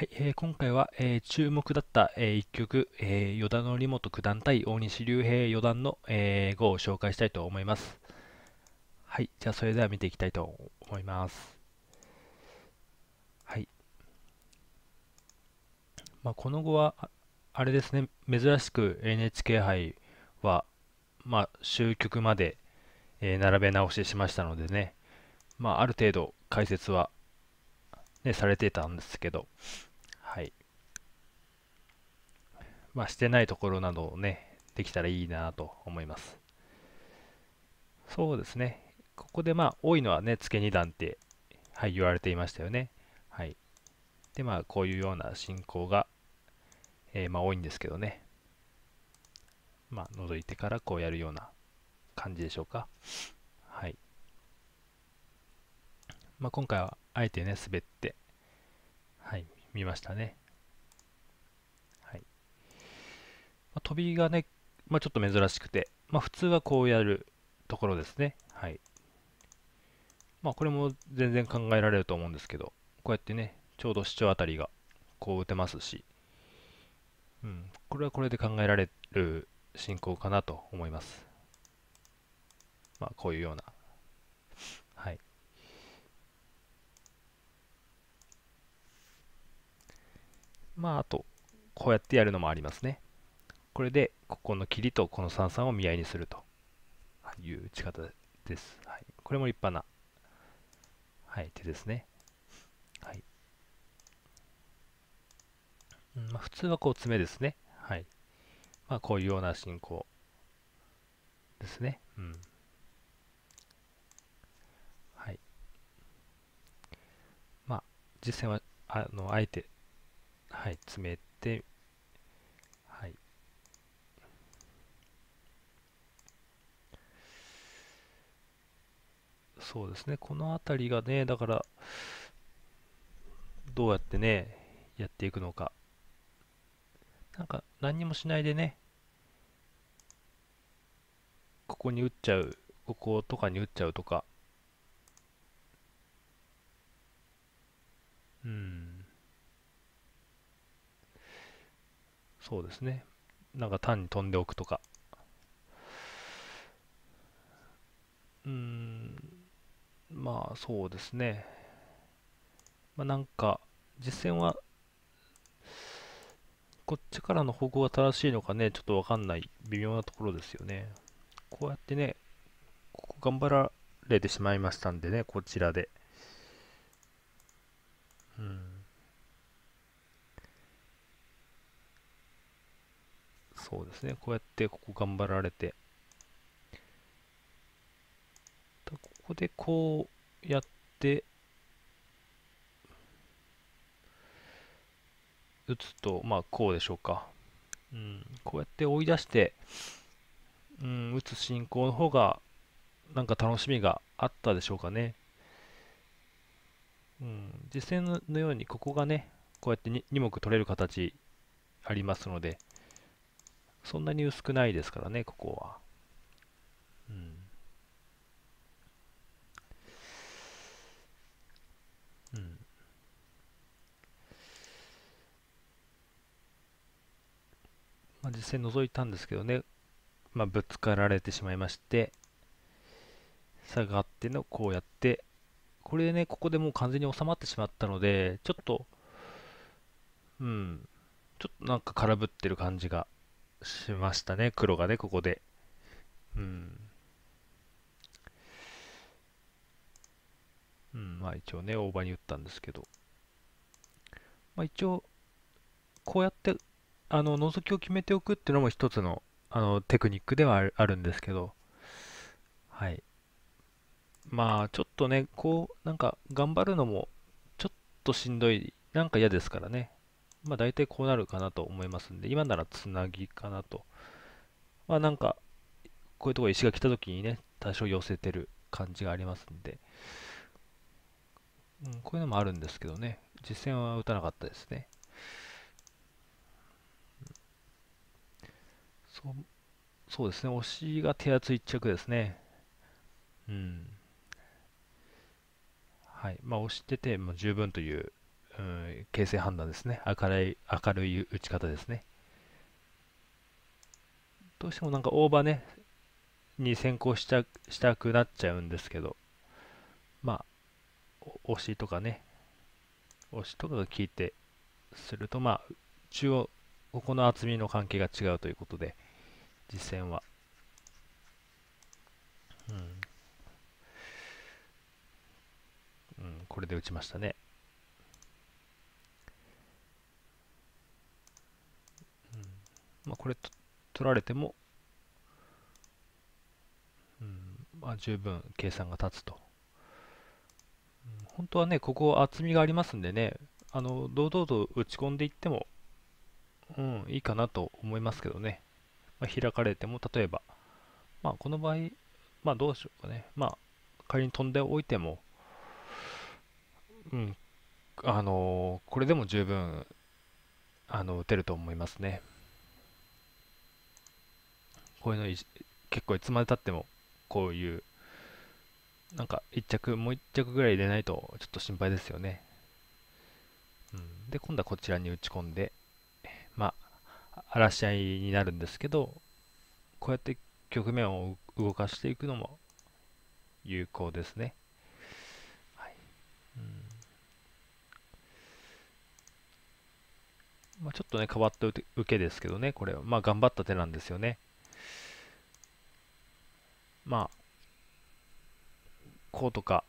はいえー、今回は、えー、注目だった、えー、一曲、えー、田則本九段対大西竜平四段の、えー、碁を紹介したいと思います。はい、じゃあそれでは見ていきたいと思います。はい。まあ、この碁は、あれですね、珍しく NHK 杯は、まあ、終局まで、えー、並べ直ししましたのでね、まあ、ある程度解説は、ね、されてたんですけど、まあ、してないところなどをね、できたらいいなと思います。そうですね。ここでまあ、多いのはね、付け二段って、はい、言われていましたよね。はい。で、まあ、こういうような進行が、えー、まあ、多いんですけどね。まあ、覗いてからこうやるような感じでしょうか。はい。まあ、今回はあえてね、滑って、はい、見ましたね。まあ、飛びがね、まあ、ちょっと珍しくて、まあ、普通はこうやるところですね。はい。まあ、これも全然考えられると思うんですけど、こうやってね、ちょうど視聴あたりがこう打てますし、うん、これはこれで考えられる進行かなと思います。まあ、こういうような。はい。まあ、あと、こうやってやるのもありますね。これでここの切りとこの三々を見合いにするという打ち方です、はい、これも立派な、はい、手ですね、はいまあ、普通はこう詰めですね、はいまあ、こういうような進行ですね、うんはいまあ、実戦はあのあえて、はい、詰めてそうですね、この辺りがね、だから、どうやってね、やっていくのか。なんか、何にもしないでね、ここに打っちゃう、こことかに打っちゃうとか。うん。そうですね。なんか単に飛んでおくとか。まあそうですね。まあなんか、実戦は、こっちからの方向が正しいのかね、ちょっとわかんない、微妙なところですよね。こうやってね、ここ頑張られてしまいましたんでね、こちらで。うん。そうですね、こうやってここ頑張られて。こでこうやって打つと、まあこうでしょうか。うん、こうやって追い出して、うん、打つ進行の方がなんか楽しみがあったでしょうかね。うん、実戦のようにここがね、こうやって2目取れる形ありますので、そんなに薄くないですからね、ここは。まあ、実際覗いたんですけどね、まあ、ぶつかられてしまいまして、下がってのこうやって、これね、ここでもう完全に収まってしまったので、ちょっと、うん、ちょっとなんか空振ってる感じがしましたね、黒がね、ここで。うん。うん、まあ一応ね、大場に打ったんですけど。まあ一応、こうやってあの覗きを決めておくっていうのも一つのあのテクニックではあるんですけど、はい。まあ、ちょっとね、こう、なんか頑張るのもちょっとしんどい、なんか嫌ですからね。まあ、大体こうなるかなと思いますんで、今ならつなぎかなと。まあ、なんか、こういうとこ石が来た時にね、多少寄せてる感じがありますんで、うん、こういうのもあるんですけどね、実戦は打たなかったですね。そそうですね、押しが手厚1着ですね。うん。はい。まあ、押してても十分という、うん、形勢判断ですね。明るい、明るい打ち方ですね。どうしてもなんか大場ね、に先行しちゃしたくなっちゃうんですけど、まあ、押しとかね、押しとかが効いてすると、まあ、中央、ここの厚みの関係が違うということで、実戦は。うん、うん、これで打ちましたね。うんまあ、これ取られても、うんまあ、十分計算が立つと。うん、本当はね、ここ厚みがありますんでね、あの堂々と打ち込んでいっても、うん、いいかなと思いますけどね。まあ、開かれても、例えば、まあ、この場合、まあ、どうしようかね。まあ、仮に飛んでおいても、うん、あのー、これでも十分、あの、打てると思いますね。こういうの、結構いつまでたっても、こういう、なんか1着、もう1着ぐらい入れないと、ちょっと心配ですよね。うん、で、今度はこちらに打ち込んで、まあ、嵐し合いになるんですけどこうやって局面を動かしていくのも有効ですね。はいうん、まあ、ちょっとね変わった受けですけどねこれはまあ頑張った手なんですよね。まあこうとか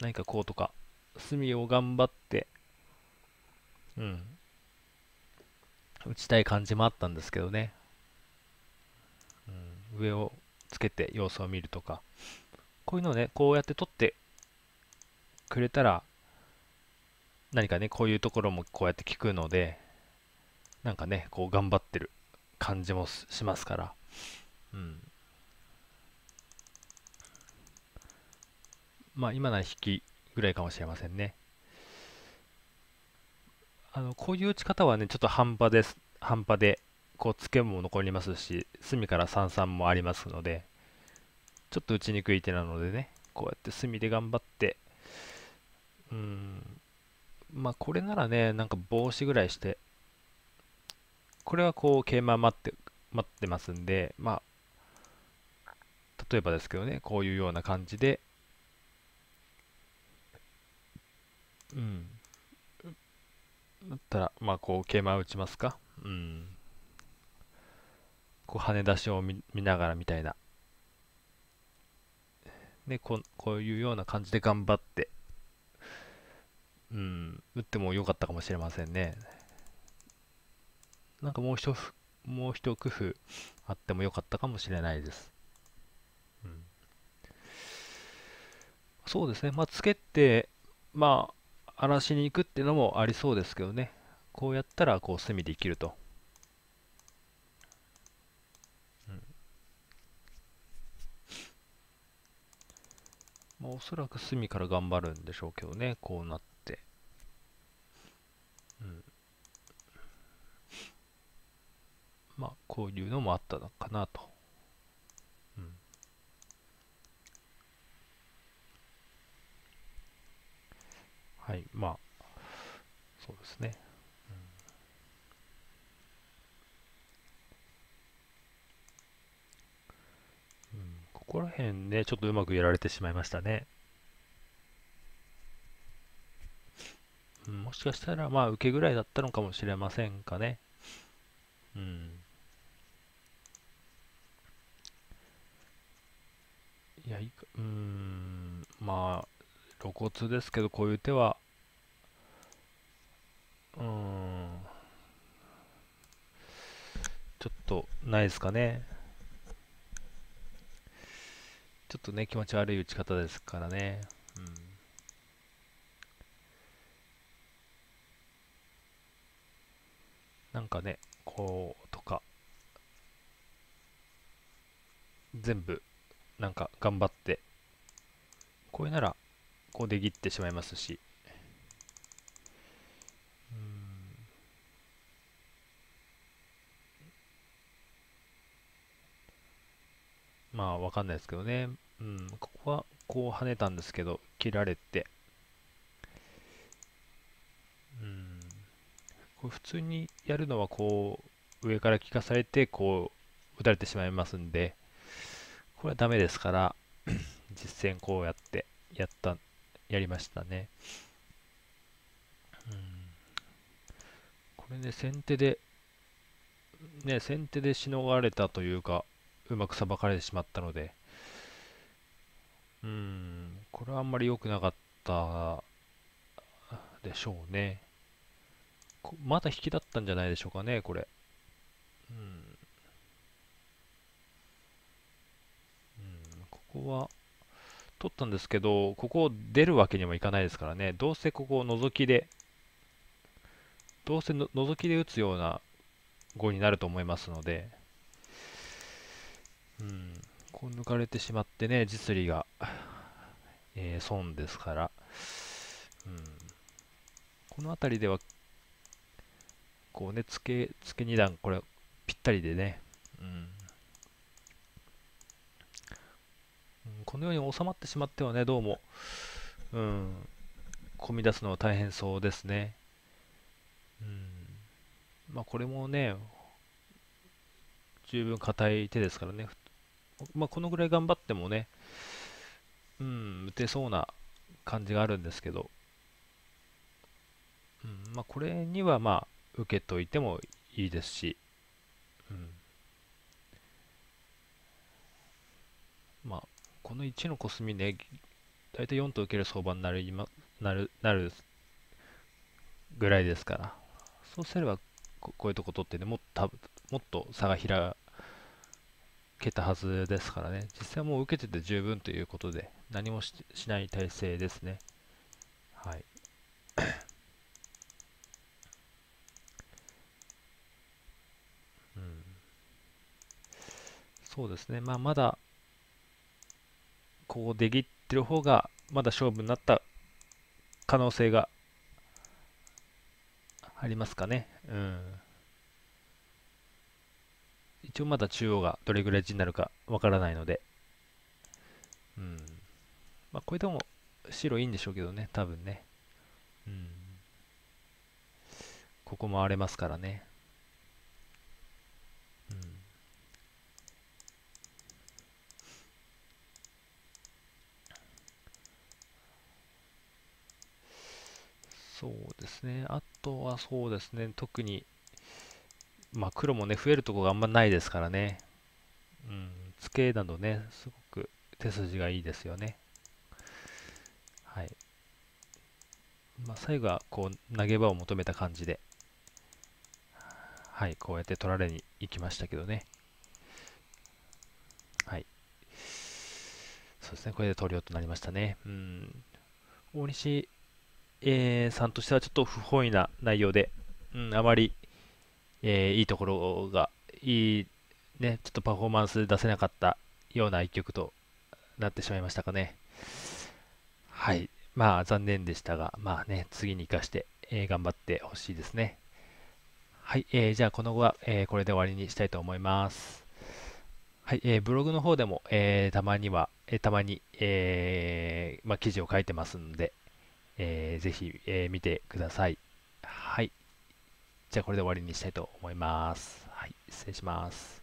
何かこうとか隅を頑張ってうん打ちたい感じもあったんですけどね、うん、上をつけて様子を見るとかこういうのをねこうやって取ってくれたら何かねこういうところもこうやって聞くのでなんかねこう頑張ってる感じもしますからうんまあ今なら引きぐらいかもしれませんねあのこういう打ち方はね、ちょっと半端です。半端で、こう、ツケも残りますし、隅から三三もありますので、ちょっと打ちにくい手なのでね、こうやって隅で頑張って、うん、まあこれならね、なんか帽子ぐらいして、これはこう、桂馬待って、待ってますんで、まあ、例えばですけどね、こういうような感じで、うん。だったら、まあ、こう、桂馬打ちますか。うん。こう、跳ね出しを見ながらみたいな。ね、こ、こういうような感じで頑張って、うん、打っても良かったかもしれませんね。なんかもう一もう一工夫あっても良かったかもしれないです。うん、そうですね、まあ、つけて、まあ、荒らしに行くっていうのもありそうですけどねこうやったらこう攻めてきると、うん、まあ、おそらく隅から頑張るんでしょうけどねこうなって、うん、まあこういうのもあったのかなとはい、まあ、そうですね。うん、うん、ここら辺ね、ちょっとうまくやられてしまいましたね。うん、もしかしたら、まあ、受けぐらいだったのかもしれませんかね。うん。いや、いいか、うーん、まあ、露骨ですけど、こういう手は、うん、ちょっとないですかね。ちょっとね、気持ち悪い打ち方ですからね。うんなんかね、こうとか、全部、なんか頑張って、これなら、こうで切ってしまいますし。まあ、わかんないですけどね。うん、ここはこう跳ねたんですけど、切られて。うん、これ普通にやるのはこう、上から効かされて、こう、打たれてしまいますんで、これはダメですから、実戦こうやってやったやりましたね。うん、これね、先手で、ね、先手でしのがれたというか、うまくさばかれてしまったので、うん、これはあんまり良くなかったでしょうね。まだ引きだったんじゃないでしょうかね、これ。うん、うん、ここは、取ったんですけど、ここを出るわけにもいかないですからね。どうせここを覗きで、どうせの覗きで打つような碁になると思いますので、うん、こう抜かれてしまってね、実利が、えー、損ですから、うん、この辺りでは、こうね、付け、付け2段、これ、ぴったりでね、うん、このように収まってしまってはね、どうも、うん、混み出すのは大変そうですね。うん。まあ、これもね、十分硬い手ですからね。まあ、このぐらい頑張ってもね、うん、打てそうな感じがあるんですけど、うん、まあ、これにはまあ、受けといてもいいですし、うん。まあ、この1のコスミね、大体4と受ける相場になる、今、なる、なるぐらいですから。そうすればこ、こういうとこ取ってね、もっと、もっと差が開けたはずですからね。実際もう受けてて十分ということで、何もしない体制ですね。はい。うん。そうですね。まあ、まだ、こう出切ってる方がまだ勝負になった可能性がありますかね。うん。一応まだ中央がどれぐらい地になるかわからないので。うん。まあこれでも白いいんでしょうけどね、多分ね。うん。ここ回れますからね。そうですね。あとはそうですね。特に、まあ、黒もね、増えるとこがあんまないですからね。うん、ツケなどね、すごく手筋がいいですよね。はい。まあ、最後は、こう、投げ場を求めた感じで、はい、こうやって取られに行きましたけどね。はい。そうですね、これで投了となりましたね。うん。大西えー、さんとしてはちょっと不本意な内容で、うん、あまり、えー、いいところが、いい、ね、ちょっとパフォーマンス出せなかったような一曲となってしまいましたかね。はい。まあ残念でしたが、まあね、次に生かして、えー、頑張ってほしいですね。はい。えー、じゃあこの後は、えー、これで終わりにしたいと思います。はい。えー、ブログの方でも、えたまには、えたまに、えまあ、記事を書いてますので、えー、ぜひ、えー、見てください。はい。じゃあこれで終わりにしたいと思います。はい、失礼します。